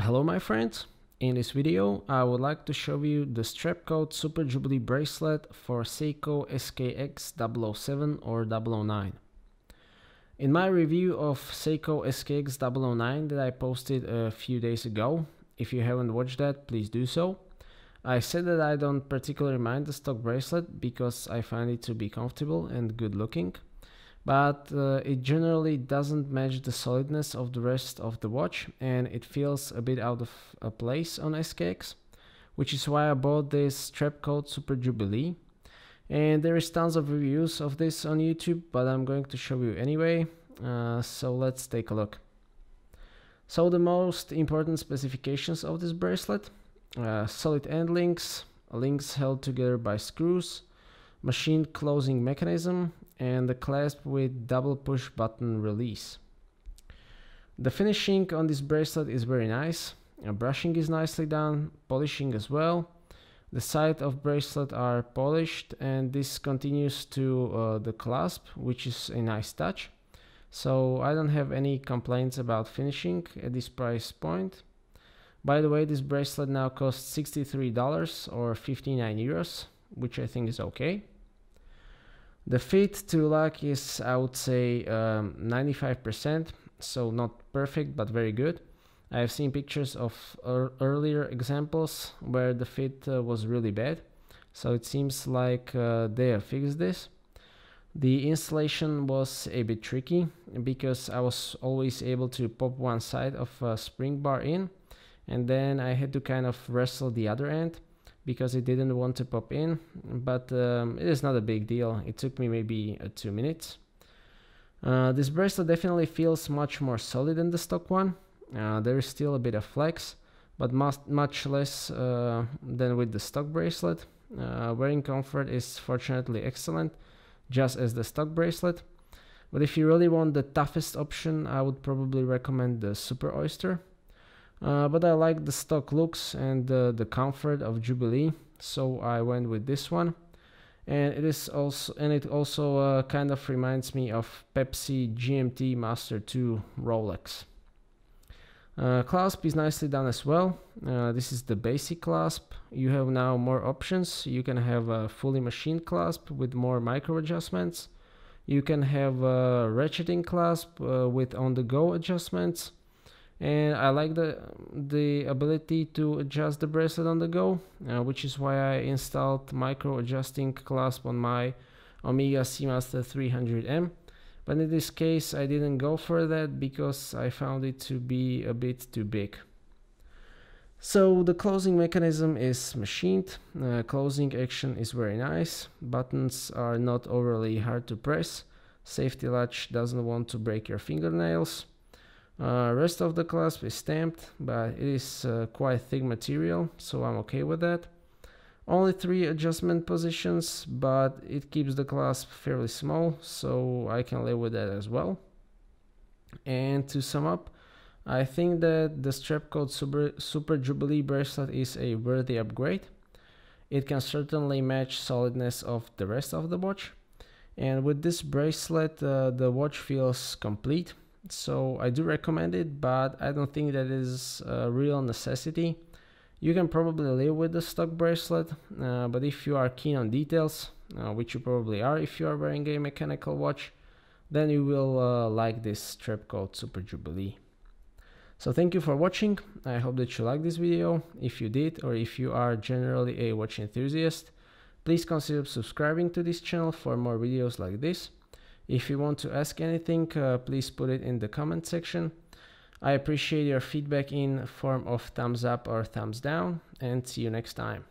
Hello my friends, in this video I would like to show you the Strapcoat Super Jubilee bracelet for Seiko SKX 007 or 009. In my review of Seiko SKX 009 that I posted a few days ago, if you haven't watched that please do so, I said that I don't particularly mind the stock bracelet because I find it to be comfortable and good looking but uh, it generally doesn't match the solidness of the rest of the watch and it feels a bit out of uh, place on SKX, which is why I bought this strap called Super Jubilee. And there is tons of reviews of this on YouTube, but I'm going to show you anyway, uh, so let's take a look. So the most important specifications of this bracelet, uh, solid end links, links held together by screws, machine closing mechanism, and the clasp with double push button release. The finishing on this bracelet is very nice. Uh, brushing is nicely done, polishing as well. The side of bracelet are polished and this continues to uh, the clasp, which is a nice touch. So I don't have any complaints about finishing at this price point. By the way, this bracelet now costs $63 or 59 euros, which I think is okay. The fit to luck is, I would say, 95%, um, so not perfect, but very good. I have seen pictures of er earlier examples where the fit uh, was really bad, so it seems like uh, they have fixed this. The installation was a bit tricky because I was always able to pop one side of a spring bar in and then I had to kind of wrestle the other end because it didn't want to pop in, but um, it is not a big deal. It took me maybe uh, two minutes. Uh, this bracelet definitely feels much more solid than the stock one. Uh, there is still a bit of flex, but much less uh, than with the stock bracelet. Uh, wearing comfort is fortunately excellent, just as the stock bracelet. But if you really want the toughest option, I would probably recommend the Super Oyster uh, but I like the stock looks and uh, the comfort of Jubilee so I went with this one and it is also and it also uh, kind of reminds me of Pepsi GMT Master 2 Rolex uh, clasp is nicely done as well uh, this is the basic clasp you have now more options you can have a fully machined clasp with more micro adjustments you can have a ratcheting clasp uh, with on-the-go adjustments and I like the the ability to adjust the bracelet on the go uh, which is why I installed micro adjusting clasp on my Omega Seamaster 300M but in this case I didn't go for that because I found it to be a bit too big. So the closing mechanism is machined, uh, closing action is very nice, buttons are not overly hard to press, safety latch doesn't want to break your fingernails, uh, rest of the clasp is stamped, but it is uh, quite thick material, so I'm okay with that. Only three adjustment positions, but it keeps the clasp fairly small, so I can live with that as well. And to sum up, I think that the Strapcoat Super, Super Jubilee bracelet is a worthy upgrade. It can certainly match solidness of the rest of the watch. And with this bracelet, uh, the watch feels complete so I do recommend it, but I don't think that is a real necessity. You can probably live with the stock bracelet, uh, but if you are keen on details, uh, which you probably are if you are wearing a mechanical watch, then you will uh, like this strap called Super Jubilee. So thank you for watching, I hope that you liked this video, if you did or if you are generally a watch enthusiast, please consider subscribing to this channel for more videos like this. If you want to ask anything, uh, please put it in the comment section. I appreciate your feedback in form of thumbs up or thumbs down and see you next time.